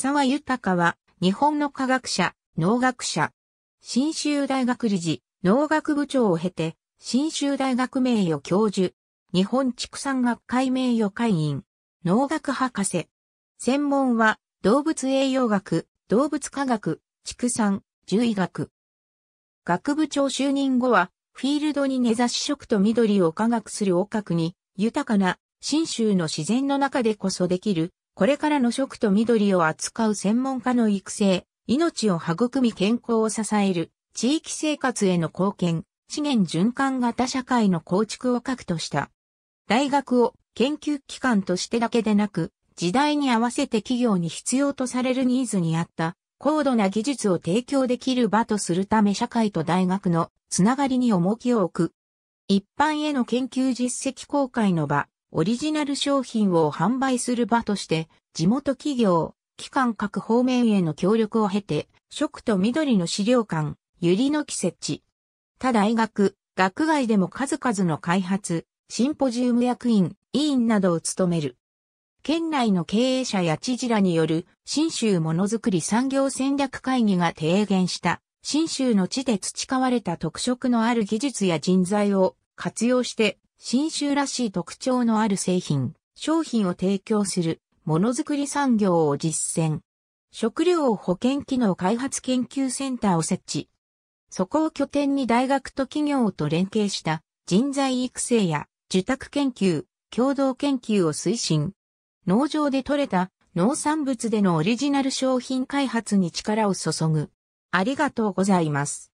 沢豊は、日本の科学者、農学者、新州大学理事、農学部長を経て、新州大学名誉教授、日本畜産学会名誉会員、農学博士。専門は、動物栄養学、動物科学、畜産、獣医学。学部長就任後は、フィールドに根差し食と緑を科学する王格に、豊かな、新州の自然の中でこそできる、これからの食と緑を扱う専門家の育成、命を育み健康を支える、地域生活への貢献、資源循環型社会の構築を核とした。大学を研究機関としてだけでなく、時代に合わせて企業に必要とされるニーズに合った高度な技術を提供できる場とするため社会と大学のつながりに重きを置く。一般への研究実績公開の場、オリジナル商品を販売する場として、地元企業、機関各方面への協力を経て、食と緑の資料館、ゆりの木設置。他大学、学外でも数々の開発、シンポジウム役員、委員などを務める。県内の経営者や知事らによる、新州ものづくり産業戦略会議が提言した、新州の地で培われた特色のある技術や人材を活用して新州らしい特徴のある製品、商品を提供するものづくり産業を実践。食料保健機能開発研究センターを設置。そこを拠点に大学と企業と連携した人材育成や受託研究、共同研究を推進。農場で採れた農産物でのオリジナル商品開発に力を注ぐ。ありがとうございます。